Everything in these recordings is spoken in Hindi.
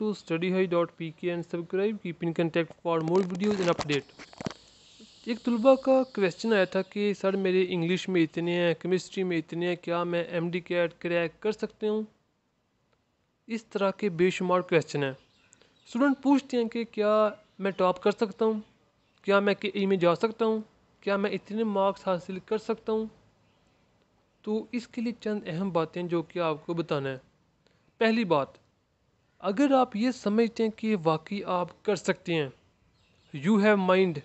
to studyhigh.pk and subscribe keep in contact for more videos and update एक तलबा का क्वेश्चन आया था कि सर मेरे इंग्लिश में इतने हैं केमिस्ट्री में इतने हैं क्या मैं एम डी कैट क्रैक कर सकते हूँ इस तरह के बेशुमार क्वेश्चन हैं स्टूडेंट पूछते हैं कि क्या मैं टॉप कर सकता हूँ क्या मैं के ई e में जा सकता हूँ क्या मैं इतने मार्क्स हासिल कर सकता हूँ तो इसके लिए चंद अहम बातें जो कि आपको बताना है पहली बात अगर आप ये समझते हैं कि वाकई आप कर सकते हैं यू हैव माइंड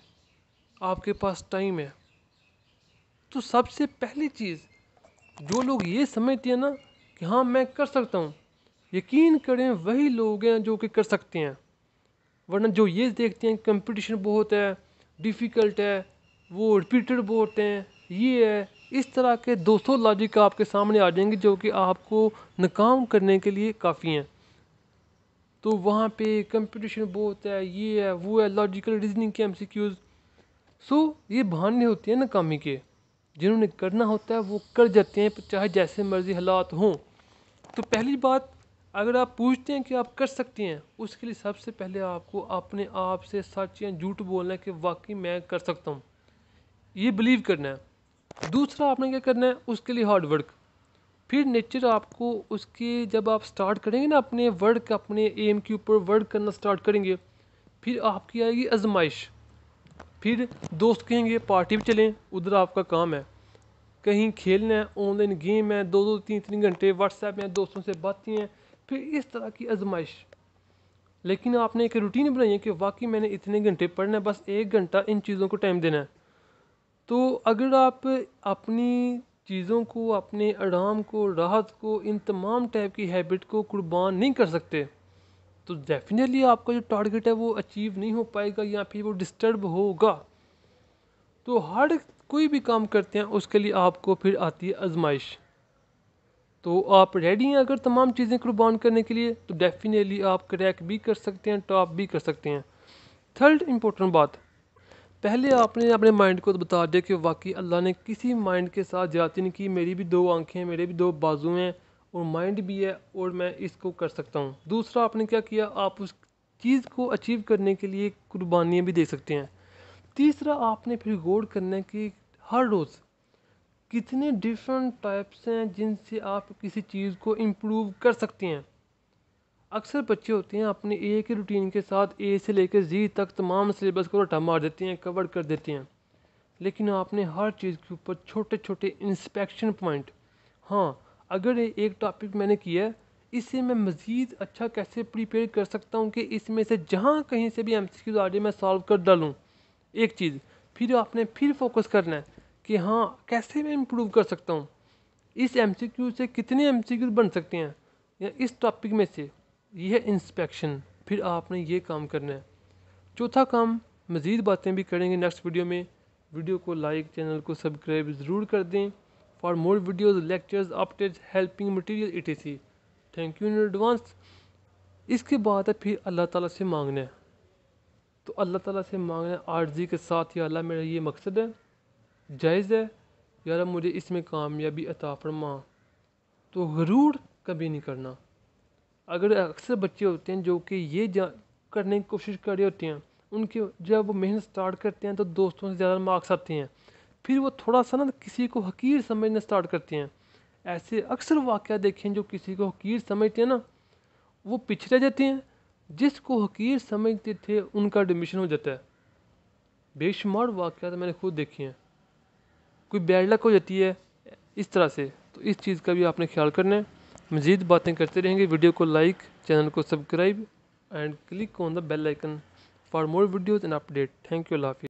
आपके पास टाइम है तो सबसे पहली चीज़ जो लोग ये समझते हैं ना कि हाँ मैं कर सकता हूँ यकीन करें वही लोग हैं जो कि कर सकते हैं वरना जो ये देखते हैं कंपटीशन बहुत है डिफ़िकल्ट है वो रिपीटेड बहुत हैं ये है इस तरह के दो सौ लॉजिक आपके सामने आ जाएंगे जो कि आपको नाकाम करने के लिए काफ़ी हैं तो वहाँ पे कंपटीशन बहुत है ये है वो है लॉजिकल रीजनिंग के एम सी क्यूज़ सो ये बहाने होते हैं नाकामी के जिन्होंने करना होता है वो कर जाते हैं चाहे जैसे मर्जी हालात हों तो पहली बात अगर आप पूछते हैं कि आप कर सकते हैं उसके लिए सबसे पहले आपको अपने आप से सच या झूठ बोलना है कि वाकई मैं कर सकता हूँ ये बिलीव करना है दूसरा आपने क्या करना है उसके लिए हार्डवर्क फिर नेचर आपको उसके जब आप स्टार्ट करेंगे ना अपने वर्क अपने एम के ऊपर वर्क करना स्टार्ट करेंगे फिर आपकी आएगी आजमाइश फिर दोस्त कहेंगे पार्टी भी चलें उधर आपका काम है कहीं खेलना है ऑनलाइन गेम है दो दो तीन तीन घंटे व्हाट्सएप में दोस्तों से बातें हैं फिर इस तरह की आजमाइश लेकिन आपने एक रूटीन बनाई है कि वाकई मैंने इतने घंटे पढ़ना है बस एक घंटा इन चीज़ों को टाइम देना है तो अगर आप अपनी चीज़ों को अपने आराम को राहत को इन तमाम टाइप की हैबिट को कुर्बान नहीं कर सकते तो डेफिनेटली आपका जो टारगेट है वो अचीव नहीं हो पाएगा या फिर वो डिस्टर्ब होगा तो हर कोई भी काम करते हैं उसके लिए आपको फिर आती है आजमाइश तो आप रेडी हैं अगर तमाम चीज़ें कुर्बान करने के लिए तो डेफिनेटली आप क्रैक भी कर सकते हैं टॉप भी कर सकते हैं थर्ड इम्पोर्टेंट बात पहले आपने अपने माइंड को बता दिया कि वाकई अल्लाह ने किसी माइंड के साथ जाती नहीं की मेरी भी दो आंखें हैं मेरे भी दो बाजू हैं और माइंड भी है और मैं इसको कर सकता हूँ दूसरा आपने क्या किया आप उस चीज़ को अचीव करने के लिए कुर्बानियाँ भी दे सकते हैं तीसरा आपने फिर गौर करना है कि हर रोज़ कितने डिफरेंट टाइप्स हैं जिनसे आप किसी चीज़ को इम्प्रूव कर सकते हैं अक्सर बच्चे होते हैं अपने एक ही रूटीन के साथ ए से लेकर जी तक तमाम सिलेबस को रटा मार देते हैं कवर कर देते हैं लेकिन आपने हर चीज़ के ऊपर छोटे छोटे इंस्पेक्शन पॉइंट हाँ अगर एक टॉपिक मैंने किया है इसे मैं मज़ीद अच्छा कैसे प्रिपेयर कर सकता हूँ कि इसमें से जहाँ कहीं से भी एम सी क्यूज आ जाए मैं सॉल्व कर डालूँ एक चीज़ फिर आपने फिर फोकस करना है कि हाँ कैसे मैं इम्प्रूव कर सकता हूँ इस एम सी क्यू से कितने एम सी क्यू बन सकते हैं या इस टॉपिक में से यह इंस्पेक्शन फिर आपने ये काम करना है चौथा काम मज़ीद बातें भी करेंगे नेक्स्ट वीडियो में वीडियो को लाइक चैनल को सब्सक्राइब ज़रूर कर दें for more videos lectures updates helping material etc thank you in advance इसके बाद है फिर अल्लाह ताला से मांगना है तो अल्लाह ताला से मांगना है आर्जी के साथ या अल्लाह मेरा ये मकसद है जायज़ है यार मुझे इसमें कामयाबी अता फरमा तो गरूर कभी नहीं करना अगर अक्सर बच्चे होते हैं जो कि ये करने की कोशिश कर रहे होते हैं उनके जब वो मेहनत स्टार्ट करते हैं तो दोस्तों से ज़्यादा मार्क्स आते हैं फिर वो थोड़ा सा ना किसी को हकीर समझना स्टार्ट करते हैं ऐसे अक्सर वाक़ देखें जो किसी को हकीर समझते हैं ना वो पीछे रह जाते हैं जिसको हकीर समझते थे उनका एडमिशन हो जाता है बेशुमार वाक़ तो मैंने खुद देखे हैं कोई बैड लक हो जाती है इस तरह से तो इस चीज़ का भी आपने ख्याल करना है मज़ीद बातें करते रहेंगे वीडियो को लाइक चैनल को subscribe and click on the bell icon for more videos and update thank you Allah